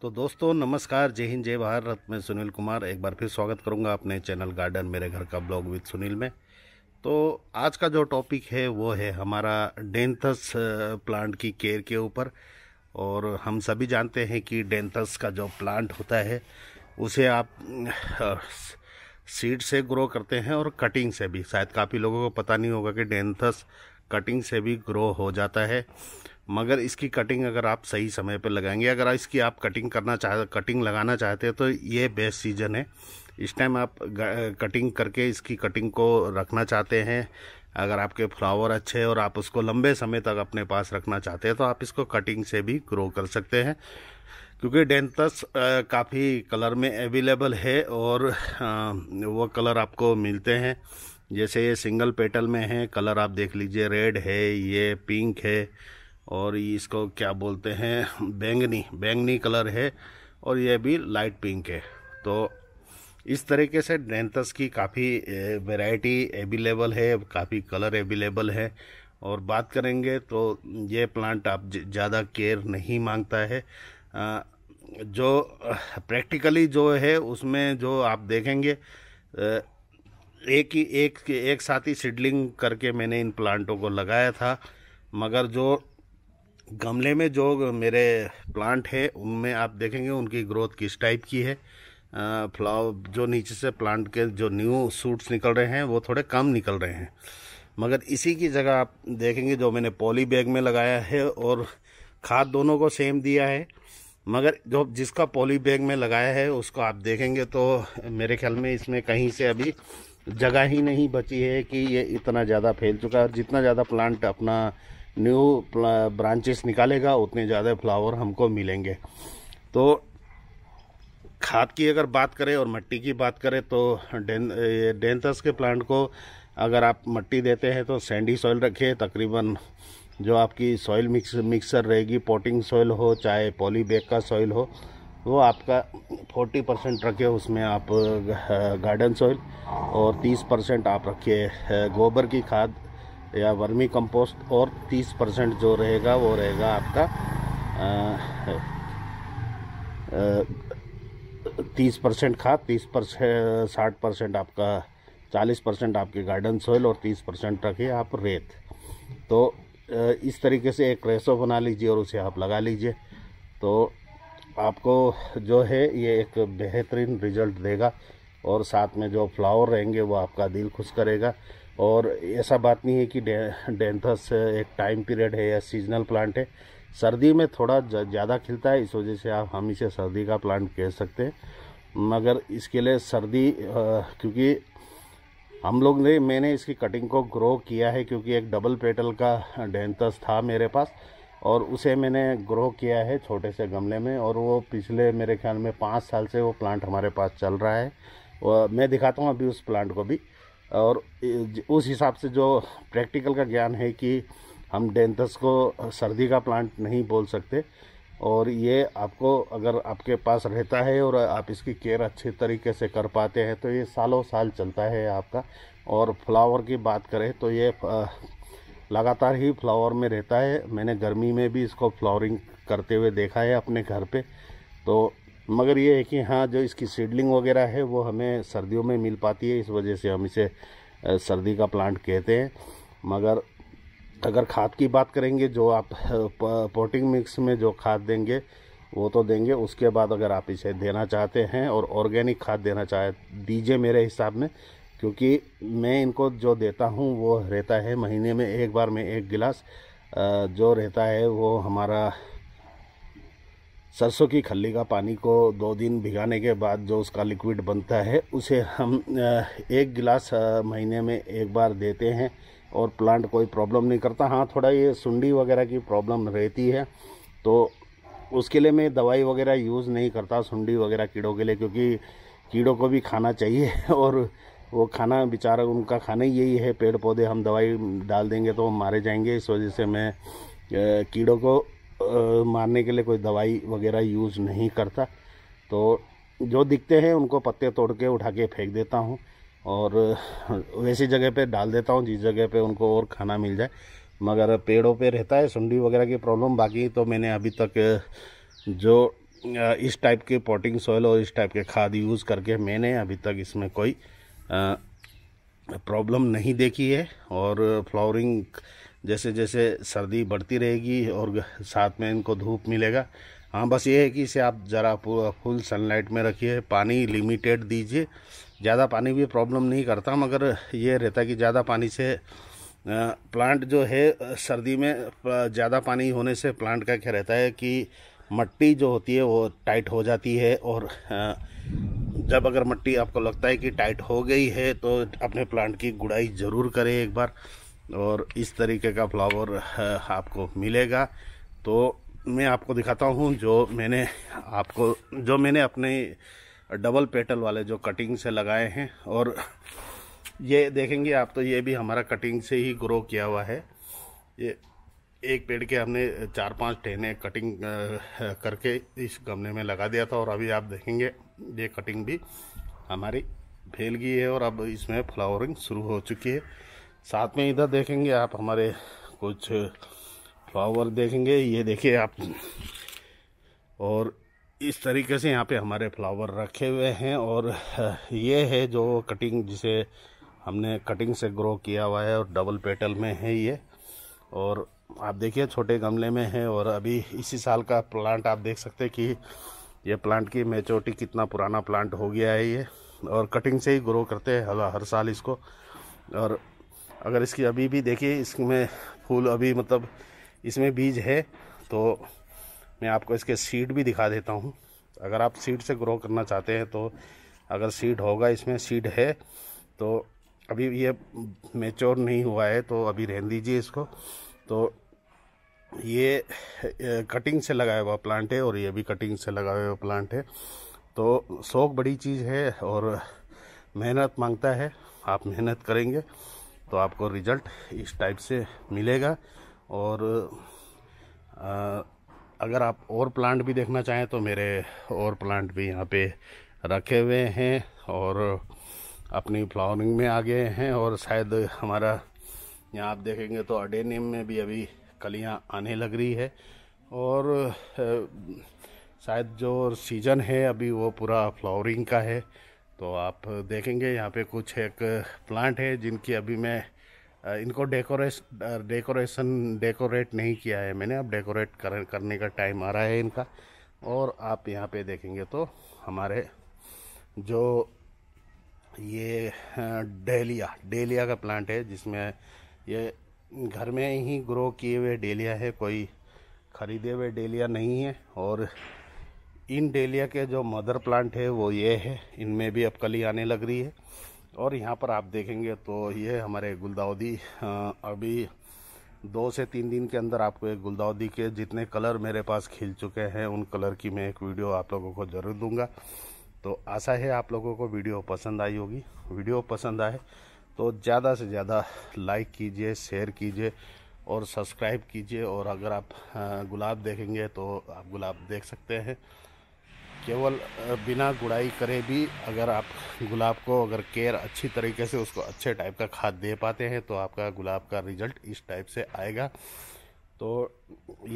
तो दोस्तों नमस्कार जय हिंद जय भारत मैं सुनील कुमार एक बार फिर स्वागत करूंगा अपने चैनल गार्डन मेरे घर का ब्लॉग विद सुनील में तो आज का जो टॉपिक है वो है हमारा डेंथस प्लांट की केयर के ऊपर और हम सभी जानते हैं कि डेंथस का जो प्लांट होता है उसे आप सीड से ग्रो करते हैं और कटिंग से भी शायद काफ़ी लोगों को पता नहीं होगा कि डेंथस कटिंग से भी ग्रो हो जाता है मगर इसकी कटिंग अगर आप सही समय पर लगाएंगे अगर इसकी आप कटिंग करना चाह कटिंग लगाना चाहते हैं तो ये बेस्ट सीज़न है इस टाइम आप कटिंग करके इसकी कटिंग को रखना चाहते हैं अगर आपके फ्लावर अच्छे हैं और आप उसको लंबे समय तक अपने पास रखना चाहते हैं तो आप इसको कटिंग से भी ग्रो कर सकते हैं क्योंकि डेंथस काफ़ी कलर में अवेलेबल है और आ, वो कलर आपको मिलते हैं जैसे ये सिंगल पेटल में है कलर आप देख लीजिए रेड है ये पिंक है और इसको क्या बोलते हैं बैंगनी बैंगनी कलर है और ये भी लाइट पिंक है तो इस तरीके से डेंटस की काफ़ी वैरायटी अवेलेबल है काफ़ी कलर अवेलेबल है और बात करेंगे तो ये प्लांट आप ज़्यादा केयर नहीं मांगता है आ, जो प्रैक्टिकली जो है उसमें जो आप देखेंगे एक ही एक एक साथ ही सीडलिंग करके मैंने इन प्लांटों को लगाया था मगर जो गमले में जो मेरे प्लांट है उनमें आप देखेंगे उनकी ग्रोथ किस टाइप की है फ्लावर जो नीचे से प्लांट के जो न्यू सूट्स निकल रहे हैं वो थोड़े कम निकल रहे हैं मगर इसी की जगह आप देखेंगे जो मैंने पॉली बैग में लगाया है और खाद दोनों को सेम दिया है मगर जो जिसका पॉली बैग में लगाया है उसको आप देखेंगे तो मेरे ख्याल में इसमें कहीं से अभी जगह ही नहीं बची है कि ये इतना ज़्यादा फैल चुका है जितना ज़्यादा प्लांट अपना न्यू ब्रांचेस निकालेगा उतने ज़्यादा फ्लावर हमको मिलेंगे तो खाद की अगर बात करें और मिट्टी की बात करें तो डें डेंथस के प्लांट को अगर आप मिट्टी देते हैं तो सैंडी सॉइल रखिए तकरीबन जो आपकी सॉइल मिक्स मिक्सर रहेगी पोटिंग सॉइल हो चाहे पॉलीबैग का सॉइल हो वो आपका 40 परसेंट रखिए उसमें आप गार्डन सॉइल और 30 परसेंट आप रखिए गोबर की खाद या वर्मी कंपोस्ट और 30 परसेंट जो रहेगा वो रहेगा आपका तीस परसेंट खाद तीस परसेंट साठ परसेंट आपका चालीस परसेंट आपके गार्डन सोयल और तीस परसेंट रखिए आप रेत तो इस तरीके से एक रेसो बना लीजिए और उसे आप लगा लीजिए तो आपको जो है ये एक बेहतरीन रिजल्ट देगा और साथ में जो फ्लावर रहेंगे वो आपका दिल खुश करेगा और ऐसा बात नहीं है कि डेंथस एक टाइम पीरियड है या सीजनल प्लांट है सर्दी में थोड़ा ज़्यादा खिलता है इस वजह से आप हम इसे सर्दी का प्लांट कह सकते हैं मगर इसके लिए सर्दी क्योंकि हम लोग ने मैंने इसकी कटिंग को ग्रो किया है क्योंकि एक डबल पेटल का डेंथस था मेरे पास और उसे मैंने ग्रो किया है छोटे से गमले में और वो पिछले मेरे ख्याल में पाँच साल से वो प्लांट हमारे पास चल रहा है मैं दिखाता हूँ अभी उस प्लांट को भी और उस हिसाब से जो प्रैक्टिकल का ज्ञान है कि हम डेंथस को सर्दी का प्लांट नहीं बोल सकते और ये आपको अगर आपके पास रहता है और आप इसकी केयर अच्छे तरीके से कर पाते हैं तो ये सालों साल चलता है आपका और फ्लावर की बात करें तो ये लगातार ही फ्लावर में रहता है मैंने गर्मी में भी इसको फ्लावरिंग करते हुए देखा है अपने घर पे तो मगर ये है कि हाँ जो इसकी सीडलिंग वगैरह है वो हमें सर्दियों में मिल पाती है इस वजह से हम इसे सर्दी का प्लांट कहते हैं मगर अगर खाद की बात करेंगे जो आप पोटिंग मिक्स में जो खाद देंगे वो तो देंगे उसके बाद अगर आप इसे देना चाहते हैं और ऑर्गेनिक खाद देना चाहे दीजिए मेरे हिसाब में क्योंकि मैं इनको जो देता हूँ वो रहता है महीने में एक बार में एक गिलास जो रहता है वो हमारा सरसों की खली का पानी को दो दिन भिगाने के बाद जो उसका लिक्विड बनता है उसे हम एक गिलास महीने में एक बार देते हैं और प्लांट कोई प्रॉब्लम नहीं करता हाँ थोड़ा ये सुंडी वगैरह की प्रॉब्लम रहती है तो उसके लिए मैं दवाई वगैरह यूज़ नहीं करता सुंडी वगैरह कीड़ों के लिए क्योंकि कीड़ों को भी खाना चाहिए और वो खाना बेचारा उनका खाना ही यही है पेड़ पौधे हम दवाई डाल देंगे तो मारे जाएंगे इस वजह से मैं कीड़ों को मारने के लिए कोई दवाई वगैरह यूज़ नहीं करता तो जो दिखते हैं उनको पत्ते तोड़ के उठा के फेंक देता हूँ और वैसी जगह पे डाल देता हूँ जिस जगह पे उनको और खाना मिल जाए मगर पेड़ों पे रहता है सुंडी वगैरह की प्रॉब्लम बाकी तो मैंने अभी तक जो इस टाइप के पोटिंग सॉइल और इस टाइप के खाद यूज़ करके मैंने अभी तक इसमें कोई प्रॉब्लम नहीं देखी है और फ्लावरिंग जैसे जैसे सर्दी बढ़ती रहेगी और साथ में इनको धूप मिलेगा हाँ बस ये है कि इसे आप ज़रा फुल सनलाइट में रखिए पानी लिमिटेड दीजिए ज़्यादा पानी भी प्रॉब्लम नहीं करता मगर ये रहता कि ज़्यादा पानी से प्लांट जो है सर्दी में ज़्यादा पानी होने से प्लांट का क्या रहता है कि मट्टी जो होती है वो टाइट हो जाती है और जब अगर मट्टी आपको लगता है कि टाइट हो गई है तो अपने प्लांट की गुड़ाई ज़रूर करें एक बार और इस तरीके का फ्लावर आपको मिलेगा तो मैं आपको दिखाता हूँ जो मैंने आपको जो मैंने अपने डबल पेटल वाले जो कटिंग से लगाए हैं और ये देखेंगे आप तो ये भी हमारा कटिंग से ही ग्रो किया हुआ है ये एक पेड़ के हमने चार पांच टहने कटिंग करके इस गमले में लगा दिया था और अभी आप देखेंगे ये कटिंग भी हमारी फैल गई है और अब इसमें फ्लावरिंग शुरू हो चुकी है साथ में इधर देखेंगे आप हमारे कुछ फ्लावर देखेंगे ये देखिए आप और इस तरीके से यहाँ पे हमारे फ्लावर रखे हुए हैं और ये है जो कटिंग जिसे हमने कटिंग से ग्रो किया हुआ है और डबल पेटल में है ये और आप देखिए छोटे गमले में है और अभी इसी साल का प्लांट आप देख सकते हैं कि ये प्लांट की मेचोरिटी कितना पुराना प्लांट हो गया है ये और कटिंग से ही ग्रो करते हैं हर साल इसको और अगर इसकी अभी भी देखिए इसमें फूल अभी मतलब इसमें बीज है तो मैं आपको इसके सीड भी दिखा देता हूँ अगर आप सीड से ग्रो करना चाहते हैं तो अगर सीड होगा इसमें सीड है तो अभी ये मेच्योर नहीं हुआ है तो अभी रहन दीजिए इसको तो ये कटिंग से लगाया हुआ प्लांट है और ये भी कटिंग से लगाया हुआ प्लांट है तो शौक बड़ी चीज़ है और मेहनत मांगता है आप मेहनत करेंगे तो आपको रिजल्ट इस टाइप से मिलेगा और आ, अगर आप और प्लांट भी देखना चाहें तो मेरे और प्लांट भी यहाँ पे रखे हुए हैं और अपनी फ्लावरिंग में आ गए हैं और शायद हमारा यहाँ आप देखेंगे तो अडेनियम में भी अभी कलियाँ आने लग रही है और शायद जो सीज़न है अभी वो पूरा फ्लावरिंग का है तो आप देखेंगे यहाँ पे कुछ एक प्लांट है जिनकी अभी मैं इनको डेकोरेस डेकोरेशन डेकोरेट नहीं किया है मैंने अब डेकोरेट कर, करने का टाइम आ रहा है इनका और आप यहाँ पे देखेंगे तो हमारे जो ये डेलिया डेलिया का प्लांट है जिसमें ये घर में ही ग्रो किए हुए डेलिया है कोई ख़रीदे हुए डेलिया नहीं है और इन डेलिया के जो मदर प्लांट है वो ये है इनमें भी अब कली आने लग रही है और यहाँ पर आप देखेंगे तो ये हमारे गुलदाउदी अभी दो से तीन दिन के अंदर आपको एक गुलदाउदी के जितने कलर मेरे पास खिल चुके हैं उन कलर की मैं एक वीडियो आप लोगों को ज़रूर दूंगा तो आशा है आप लोगों को वीडियो पसंद आई होगी वीडियो पसंद आए तो ज़्यादा से ज़्यादा लाइक कीजिए शेयर कीजिए और सब्सक्राइब कीजिए और अगर आप गुलाब देखेंगे तो आप गुलाब देख सकते हैं केवल बिना गुड़ाई करे भी अगर आप गुलाब को अगर केयर अच्छी तरीके से उसको अच्छे टाइप का खाद दे पाते हैं तो आपका गुलाब का रिजल्ट इस टाइप से आएगा तो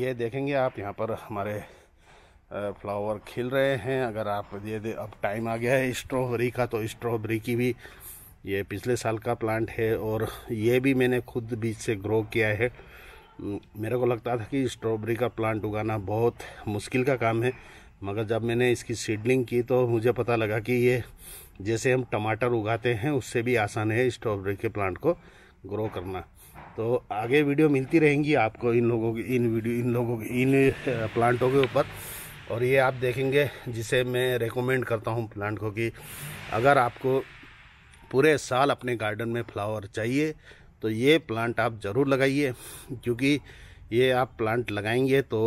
ये देखेंगे आप यहाँ पर हमारे फ्लावर खिल रहे हैं अगर आप ये दे, अब टाइम आ गया है स्ट्रॉबेरी का तो स्ट्रॉबेरी की भी ये पिछले साल का प्लांट है और ये भी मैंने खुद बीच से ग्रो किया है मेरे को लगता था कि स्ट्रॉबेरी का प्लांट उगाना बहुत मुश्किल का काम है मगर जब मैंने इसकी सीडलिंग की तो मुझे पता लगा कि ये जैसे हम टमाटर उगाते हैं उससे भी आसान है स्ट्रॉबेरी के प्लांट को ग्रो करना तो आगे वीडियो मिलती रहेंगी आपको इन लोगों की इन वीडियो इन लोगों की इन प्लांटों के ऊपर और ये आप देखेंगे जिसे मैं रेकमेंड करता हूँ प्लांट को कि अगर आपको पूरे साल अपने गार्डन में फ्लावर चाहिए तो ये प्लांट आप ज़रूर लगाइए क्योंकि ये आप प्लांट लगाएंगे तो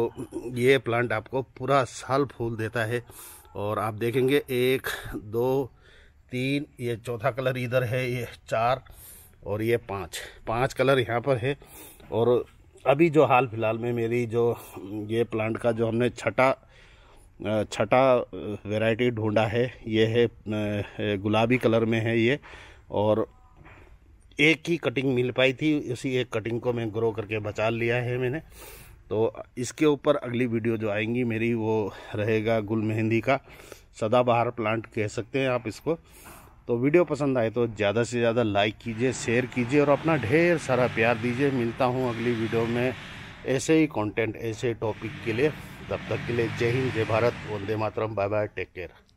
ये प्लांट आपको पूरा साल फूल देता है और आप देखेंगे एक दो तीन ये चौथा कलर इधर है ये चार और ये पाँच पांच कलर यहाँ पर है और अभी जो हाल फिलहाल में मेरी जो ये प्लांट का जो हमने छठा छठा वैरायटी ढूंढा है ये है गुलाबी कलर में है ये और एक ही कटिंग मिल पाई थी उसी एक कटिंग को मैं ग्रो करके बचा लिया है मैंने तो इसके ऊपर अगली वीडियो जो आएंगी मेरी वो रहेगा गुल मेहंदी का सदाबहार प्लांट कह सकते हैं आप इसको तो वीडियो पसंद आए तो ज़्यादा से ज़्यादा लाइक कीजिए शेयर कीजिए और अपना ढेर सारा प्यार दीजिए मिलता हूँ अगली वीडियो में ऐसे ही कंटेंट ऐसे टॉपिक के लिए तब तक के लिए जय हिंद जय भारत वंदे मातरम बाय बाय टेक केयर